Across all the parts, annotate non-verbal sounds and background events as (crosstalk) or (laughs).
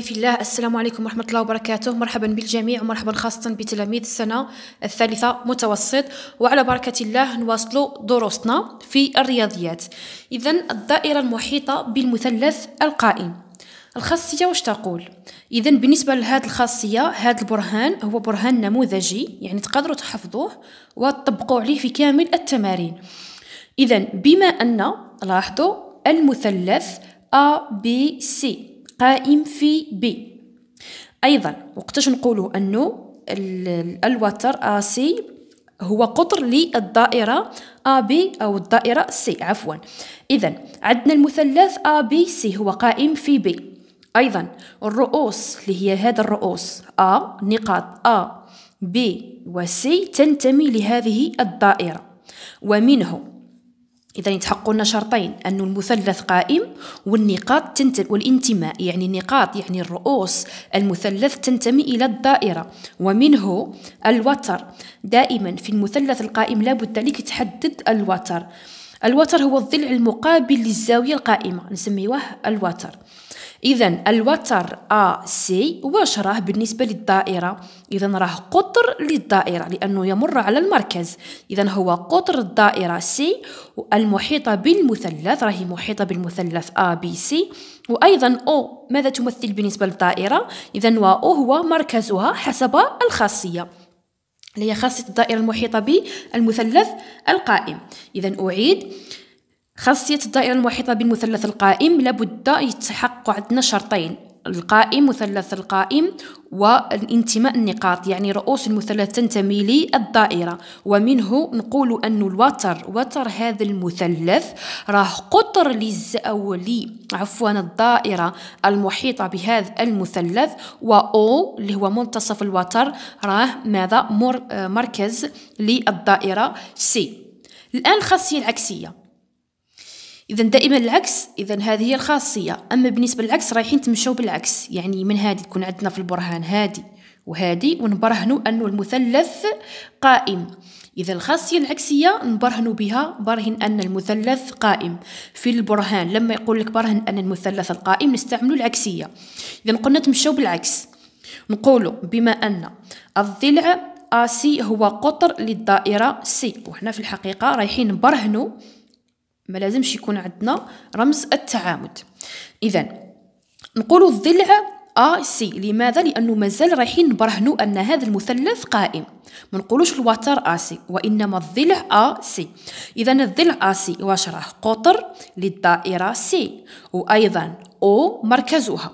أحبابي في الله السلام عليكم ورحمة الله وبركاته مرحبا بالجميع ومرحبا خاصة بتلاميذ السنة الثالثة متوسط وعلى بركة الله نواصل دروسنا في الرياضيات إذا الدائرة المحيطة بالمثلث القائم الخاصية واش تقول إذا بالنسبة لهذه الخاصية هذا البرهان هو برهان نموذجي يعني تقدروا تحفظوه وتطبقوا عليه في كامل التمارين إذا بما أن لاحظوا المثلث A B C قائم في بي أيضا وقتاش نقولوا أنه الوتر ا سي هو قطر للدائرة ا بي أو الدائرة سي عفوا إذا عندنا المثلث ا بي سي هو قائم في B أيضا الرؤوس اللي هي هذا الرؤوس ا نقاط ا بي و سي تنتمي لهذه الدائرة ومنه إذا يتحقق لنا شرطين أن المثلث قائم والنقاط تنتمي والانتماء يعني النقاط يعني الرؤوس المثلث تنتمي إلى الدائرة ومنه الوتر دائما في المثلث القائم لابد لك تحدد الوتر الوتر هو الضلع المقابل للزاوية القائمة نسميوه الوتر اذا الوتر ا سي واش راه بالنسبه للدائره اذا راه قطر للدائره لانه يمر على المركز اذا هو قطر الدائره سي المحيطه بالمثلث راهي محيطه بالمثلث ا بي سي وايضا او ماذا تمثل بالنسبه للدائره اذا و او هو مركزها حسب الخاصيه اللي هي خاصيه الدائره المحيطه بالمثلث القائم اذا اعيد خاصية الدائرة المحيطة بالمثلث القائم لابد يتحقق عندنا شرطين القائم مثلث القائم والانتماء النقاط يعني رؤوس المثلث تنتمي للدائرة ومنه نقول أن الوتر وتر هذا المثلث راه قطر للزاولي أو لي عفوا الدائرة المحيطة بهذا المثلث و أو اللي هو منتصف الوتر راه ماذا مر مركز للدائرة سي الآن الخاصية العكسية اذا دائما العكس اذا هذه هي الخاصيه اما بالنسبه للعكس رايحين تمشوا بالعكس يعني من هادي تكون عندنا في البرهان هادي وهادي ونبرهنوا أن المثلث قائم إذا الخاصية العكسية نبرهن بها برهن أن المثلث قائم في البرهان لما يقول لك برهن أن المثلث القائم نستعمل العكسية إذا قلنا تمشوا بالعكس نقول بما أن الضلع آسي هو قطر للدائرة سي وحنا في الحقيقة رايحين نبرهنوا ما لازمش يكون عندنا رمز التعامد اذا نقول الضلع ا سي لماذا لانه مازال رايحين نبرهنوا ان هذا المثلث قائم ما نقولوش الوتر ا سي وانما الضلع ا سي اذا الضلع ا سي واش راه قطر للدائره سي وايضا او مركزها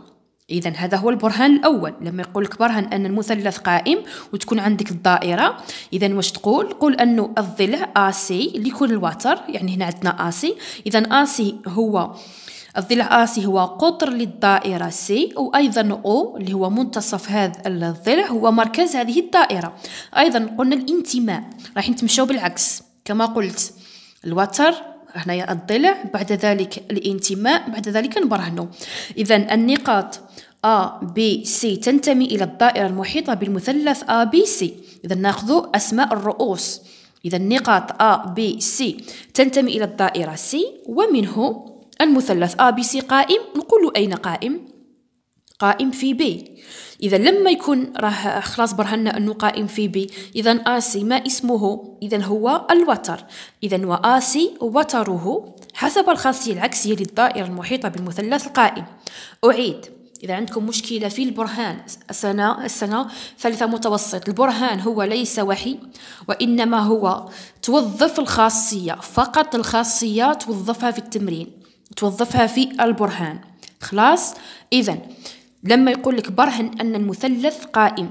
إذا هذا هو البرهان الأول لما يقول لك برهن أن المثلث قائم وتكون عندك الدائرة إذا واش تقول؟ قول أنه الضلع آسي لكل الوتر يعني هنا عندنا آسي إذا آسي هو الضلع آسي هو قطر للدائرة سي وأيضا أو اللي هو منتصف هذا الضلع هو مركز هذه الدائرة أيضا قلنا الانتماء راح نتمشوا بالعكس كما قلت الوتر هنايا الضلع بعد ذلك الانتماء بعد ذلك نبرهنو إذا النقاط A B C تنتمي إلى الدائرة المحيطة بالمثلث A B C إذا ناخذ أسماء الرؤوس إذا النقاط A B C تنتمي إلى الدائرة C ومنه المثلث A B C قائم نقول أين قائم قائم في بي إذا لما يكون راه خلاص برهنا أنه قائم في بي إذا آسي ما اسمه إذا هو الوتر إذا وآسي وتره حسب الخاصية العكسية للدائرة المحيطة بالمثلث القائم أعيد إذا عندكم مشكلة في البرهان السنة السنة ثالثة متوسط البرهان هو ليس وحي وإنما هو توظف الخاصية فقط الخاصية توظفها في التمرين توظفها في البرهان خلاص إذا لما يقول لك برهن أن المثلث قائم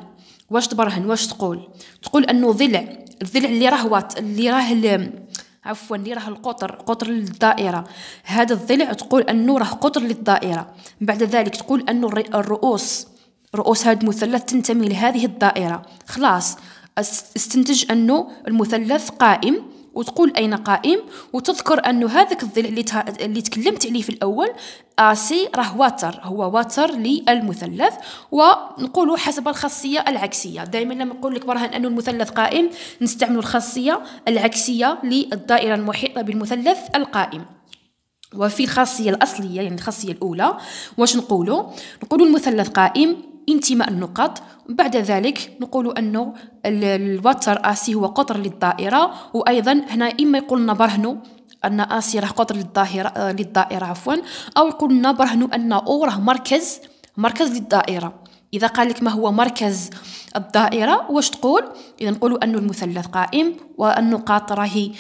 واش تبرهن واش تقول تقول أنه ضلع الضلع اللي راه وات اللي راه عفوا اللي راه القطر قطر للدائره هذا الضلع تقول انه راه قطر للدائره بعد ذلك تقول انه الرؤوس رؤوس هذا المثلث تنتمي لهذه الدائره خلاص استنتج انه المثلث قائم وتقول أين قائم وتذكر أن هذاك الظل اللي, اللي تكلمت عليه في الأول آسي آه، راه واتر هو واتر للمثلث ونقول حسب الخاصية العكسية دائما لما نقول لك برهن ان المثلث قائم نستعمل الخاصية العكسية للدائرة المحيطة بالمثلث القائم وفي الخاصية الأصلية يعني الخاصية الأولى واش نقولوا نقولوا المثلث قائم انتماء النقط بعد ذلك نقول أنه الوتر آسي هو قطر للدائرة وأيضا هنا إما يقول لنا برهنو أن آسي راه قطر للدائرة آه، للدائرة عفوا أو يقول لنا برهنو أن أو راه مركز مركز للدائرة إذا قال لك ما هو مركز الدائرة واش تقول إذا نقول أن المثلث قائم والنقاط راهي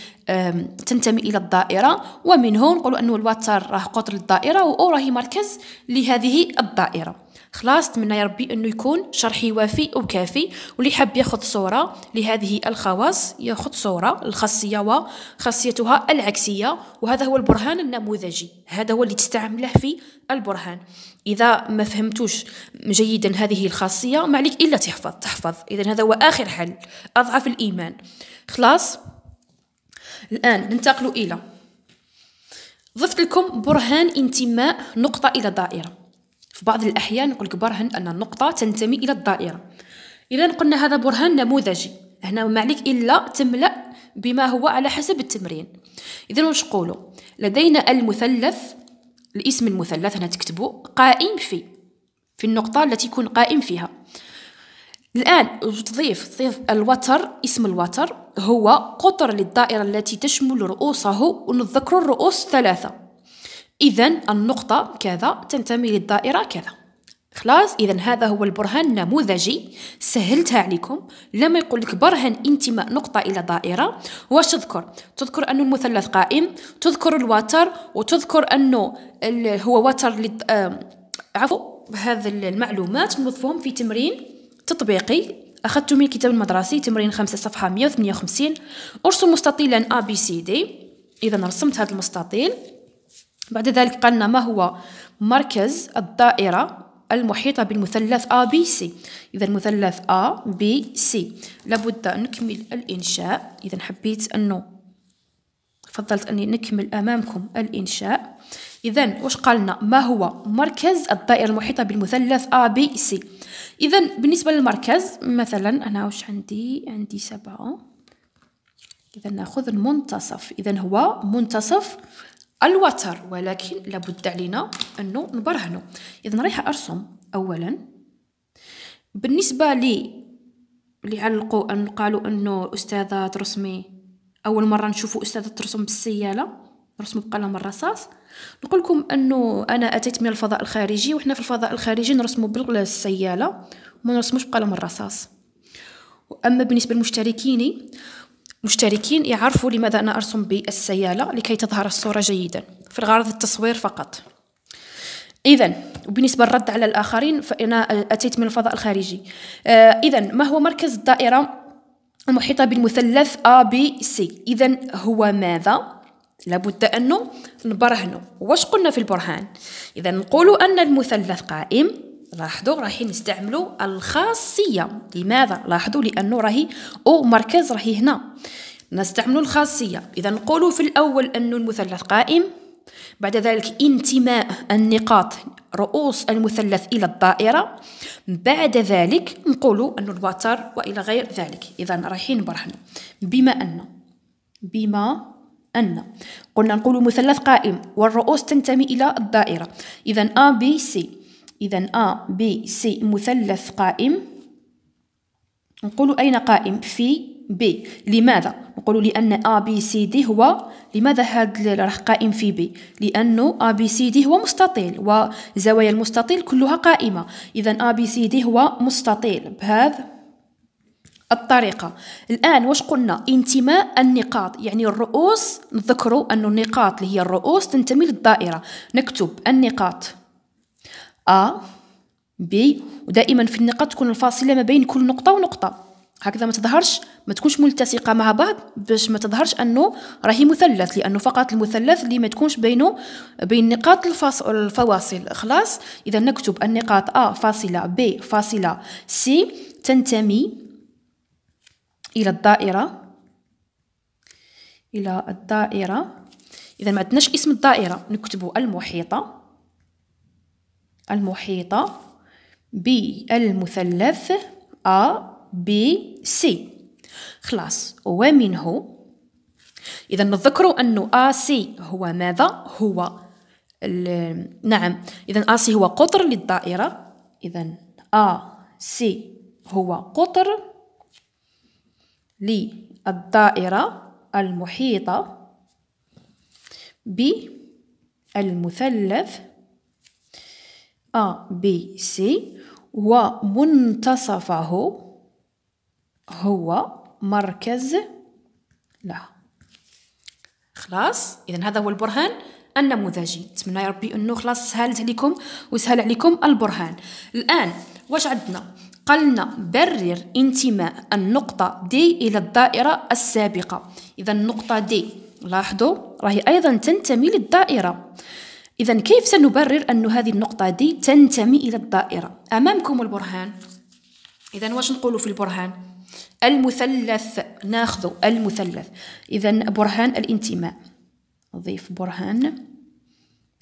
تنتمي إلى الدائرة ومن هون نقول أن الوتر راه قطر الدائرة وأو راهي مركز لهذه الدائرة خلاص نتمنى يا ربي انه يكون شرحي وافي وكافي واللي حاب ياخذ صوره لهذه الخواص ياخذ صوره الخاصيه وخاصيتها العكسيه وهذا هو البرهان النموذجي هذا هو اللي تستعمله في البرهان اذا ما فهمتوش جيدا هذه الخاصيه ما عليك الا تحفظ تحفظ اذا هذا هو اخر حل اضعف الايمان خلاص الان ننتقل الى ضفت لكم برهان انتماء نقطه الى دائره في بعض الأحيان نقول برهن أن النقطة تنتمي إلى الدائرة إذا قلنا هذا برهان نموذجي هنا ما عليك إلا تملأ بما هو على حسب التمرين إذا واش قولوا لدينا المثلث الاسم المثلث هنا تكتبوا قائم في في النقطة التي يكون قائم فيها الآن تضيف تضيف الوتر اسم الوتر هو قطر للدائرة التي تشمل رؤوسه ونذكر الرؤوس ثلاثة إذا النقطة كذا تنتمي للدائرة كذا خلاص إذا هذا هو البرهان النموذجي سهلتها عليكم لما يقول لك برهن انتماء نقطة إلى دائرة واش تذكر؟ تذكر أنه المثلث قائم تذكر الوتر وتذكر أنه هو وتر عفوا هذه المعلومات نوظفوهم في تمرين تطبيقي أخذت من الكتاب المدرسي تمرين خمسة صفحة 158 أرسم مستطيلا أ بي سي دي إذا رسمت هذا المستطيل بعد ذلك قلنا ما هو مركز الدائرة المحيطة بالمثلث ABC إذا مثلث ABC لابد أن نكمل الإنشاء إذا حبيت أنه فضلت أني نكمل أمامكم الإنشاء إذا واش قالنا ما هو مركز الدائرة المحيطة بالمثلث ABC إذا بالنسبة للمركز مثلا أنا واش عندي عندي سبعة إذا ناخذ المنتصف إذا هو منتصف الوتر ولكن لابد علينا أنه نبرهنه إذا رايحة أرسم أولا بالنسبة لي اللي علقوا أن قالوا أنه أستاذة ترسمي أول مرة نشوفوا أستاذة ترسم بالسيالة نرسم بقلم الرصاص نقول لكم انه انا اتيت من الفضاء الخارجي وحنا في الفضاء الخارجي نرسموا بالسياله ما نرسموش بقلم الرصاص واما بالنسبه لمشتركيني المشتركين يعرفوا لماذا أنا أرسم بالسيالة لكي تظهر الصورة جيدا في الغرض التصوير فقط إذا وبالنسبة للرد على الآخرين فأنا أتيت من الفضاء الخارجي آه، إذا ما هو مركز الدائرة المحيطة بالمثلث A B C إذا هو ماذا؟ لابد أنه نبرهنه واش قلنا في البرهان إذا نقول أن المثلث قائم لاحظوا رايحين نستعملوا الخاصيه لماذا لاحظوا لانه راهي او مركز راهي هنا نستعملوا الخاصيه اذا نقولوا في الاول ان المثلث قائم بعد ذلك انتماء النقاط رؤوس المثلث الى الدائره بعد ذلك نقولوا ان الوتر والى غير ذلك اذا رايحين برهنا بما ان بما أن قلنا نقولوا مثلث قائم والرؤوس تنتمي إلى الدائرة إذا ا بي سي إذا A B C مثلث قائم نقول أين قائم في B لماذا نقول لأن A B C D هو لماذا هذا راح قائم في B لأن A B C D هو مستطيل وزوايا المستطيل كلها قائمة إذا A B C D هو مستطيل بهذا الطريقة الآن واش قلنا انتماء النقاط يعني الرؤوس نذكروا أن النقاط اللي هي الرؤوس تنتمي للدائرة نكتب النقاط أ بي ودائما في النقاط تكون الفاصله ما بين كل نقطه ونقطه هكذا ما تظهرش ما تكونش ملتصقه مع بعض باش ما تظهرش انه راهي مثلث لانه فقط المثلث اللي ما تكونش بينه بين نقاط الفاص... الفواصل خلاص اذا نكتب النقاط ا فاصله ب فاصله سي تنتمي الى الدائره الى الدائره اذا ما عندناش اسم الدائره نكتبه المحيطه المحيطة بالمثلث A B C خلاص ومنه إذا أن أنه AC هو ماذا؟ هو نعم إذا AC هو قطر للدائرة إذا AC هو قطر للدائرة المحيطة بالمثلث A B C ومنتصفه هو مركز لا خلاص اذا هذا هو البرهان النموذجي نتمنى يا ربي انه خلاص سهلت عليكم وسهل عليكم البرهان الان واش عندنا قلنا برر انتماء النقطة دي إلى الدائرة السابقة إذا النقطة دي لاحظوا راهي أيضا تنتمي للدائرة إذا كيف سنبرر أن هذه النقطة دي تنتمي إلى الدائرة أمامكم البرهان إذا واش نقول في البرهان المثلث ناخذ المثلث إذا برهان الانتماء نضيف برهان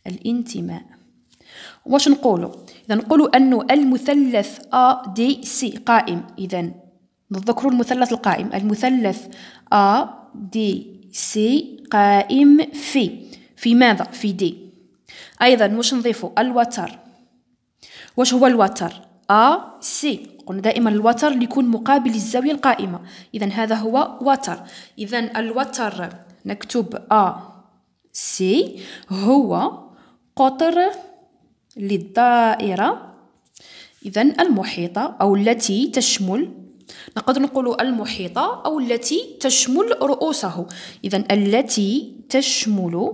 الانتماء واش نقولوا إذا نقولوا أن المثلث ا دي سي قائم إذا نذكروا المثلث القائم المثلث ا دي سي قائم في في ماذا في دي أيضا واش نضيفو الوتر واش هو الوتر أ سي قلنا دائما الوتر اللي يكون مقابل الزاوية القائمة إذا هذا هو وتر إذا الوتر نكتب أ سي هو قطر للدائرة إذا المحيطة أو التي تشمل نقدر نقول المحيطة أو التي تشمل رؤوسه إذا التي تشمل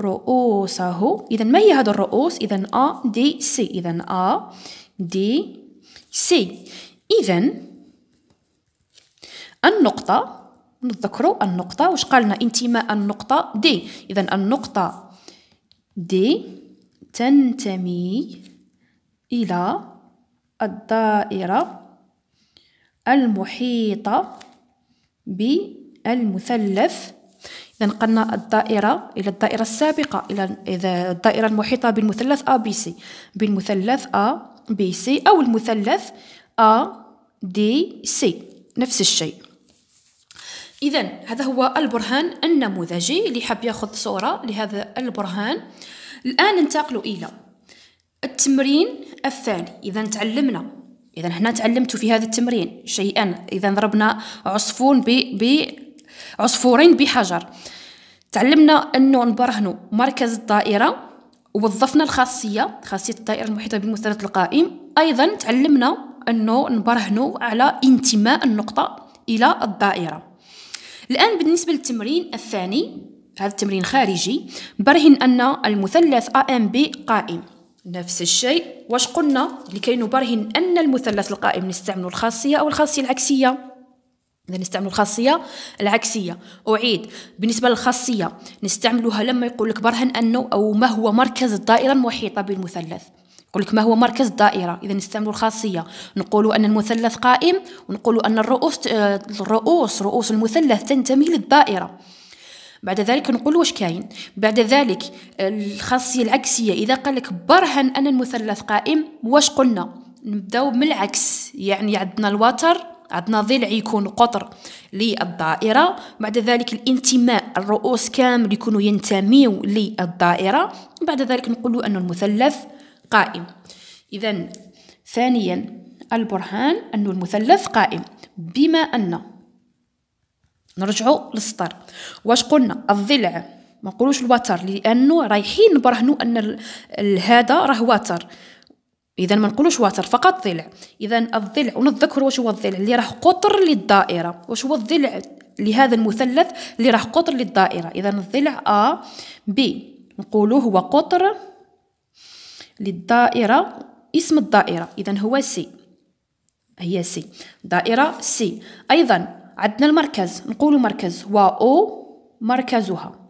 رؤوسه اذا ما هي هذا الرؤوس اذا ا دي سي اذا ا دي سي اذا النقطه نتذكروا النقطه واش قالنا انتماء النقطه دي اذا النقطه دي تنتمي الى الدائره المحيطه بالمثلث إذا نقلنا الدائرة إلى الدائرة السابقة إلى إذا الدائرة المحيطة بالمثلث أ بي سي بالمثلث أ بي سي أو المثلث أ دي سي نفس الشيء إذا هذا هو البرهان النموذجي اللي حاب ياخذ صورة لهذا البرهان الآن ننتقل إلى التمرين الثاني إذا تعلمنا إذا هنا تعلمت في هذا التمرين شيئا إذا ضربنا عصفور ب عصفورين بحجر تعلمنا انه نبرهنوا مركز الدائره وظفنا الخاصيه خاصيه الدائره المحيطه بالمثلث القائم ايضا تعلمنا انه نبرهنوا على انتماء النقطه الى الدائره الان بالنسبه للتمرين الثاني هذا التمرين خارجي برهن ان المثلث ام بي قائم نفس الشيء واش قلنا لكي نبرهن ان المثلث القائم نستعمل الخاصيه او الخاصيه العكسيه إذا نستعمل الخاصية العكسية أعيد بالنسبة للخاصية نستعملها لما يقول لك برهن أنه أو ما هو مركز الدائرة المحيطة بالمثلث يقول لك ما هو مركز الدائرة إذا نستعمل الخاصية نقول أن المثلث قائم ونقول أن الرؤوس آه، الرؤوس رؤوس المثلث تنتمي للدائرة بعد ذلك نقول واش كاين بعد ذلك الخاصية العكسية إذا قال لك برهن أن المثلث قائم واش قلنا نبداو من العكس يعني عندنا الوتر عندنا ضلع يكون قطر للدائره بعد ذلك الانتماء الرؤوس كامل يكونوا ينتميوا للدائره بعد ذلك نقول ان المثلث قائم اذا ثانيا البرهان ان المثلث قائم بما ان نرجعوا للسطر واش قلنا الضلع ما نقولوش الوتر لانه رايحين نبرهنوا ان هذا راه وتر اذا ما نقولوش وتر فقط ضلع اذا الضلع ونتذكر واش هو الضلع اللي راه قطر للدائره واش هو الضلع لهذا المثلث اللي راه قطر للدائره اذا الضلع ا بي نقولوه هو قطر للدائره اسم الدائره اذا هو سي هي سي دائره سي ايضا عندنا المركز نقولوا مركز و او مركزها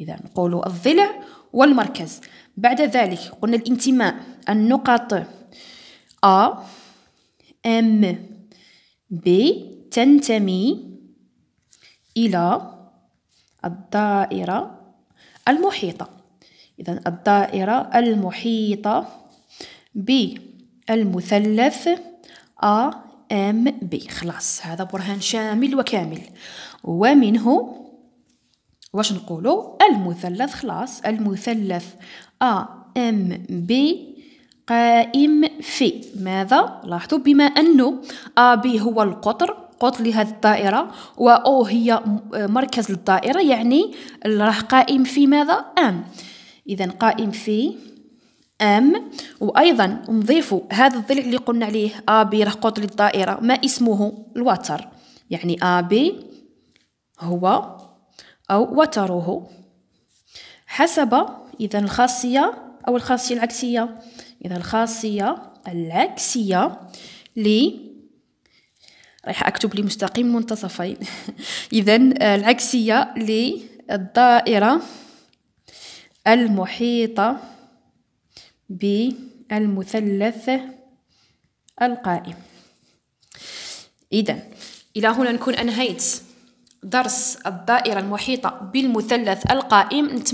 اذا نقولوا الضلع والمركز بعد ذلك قلنا الانتماء النقط A M B تنتمي إلى الدائرة المحيطة إذا الدائرة المحيطة بالمثلث A M B خلاص هذا برهان شامل وكامل ومنه واش نقولوا المثلث خلاص المثلث ا ام بي قائم في ماذا لاحظوا بما انه ا بي هو القطر قطر لهذه الدائرة و أو هي مركز للدائرة يعني راه قائم في ماذا؟ أم إذا قائم في أم وأيضا نضيفوا هذا الضلع اللي قلنا عليه أبي راه قطر للدائرة ما اسمه؟ الوتر يعني أبي هو أو وتره حسب إذا الخاصية أو الخاصية العكسية إذا الخاصية العكسية ل رايح أكتب لي مستقيم منتصفين (laughs) إذا العكسية للدائرة المحيطة بالمثلث القائم إذا إلى هنا نكون أنهيت درس الدائرة المحيطة بالمثلث القائم نتمنى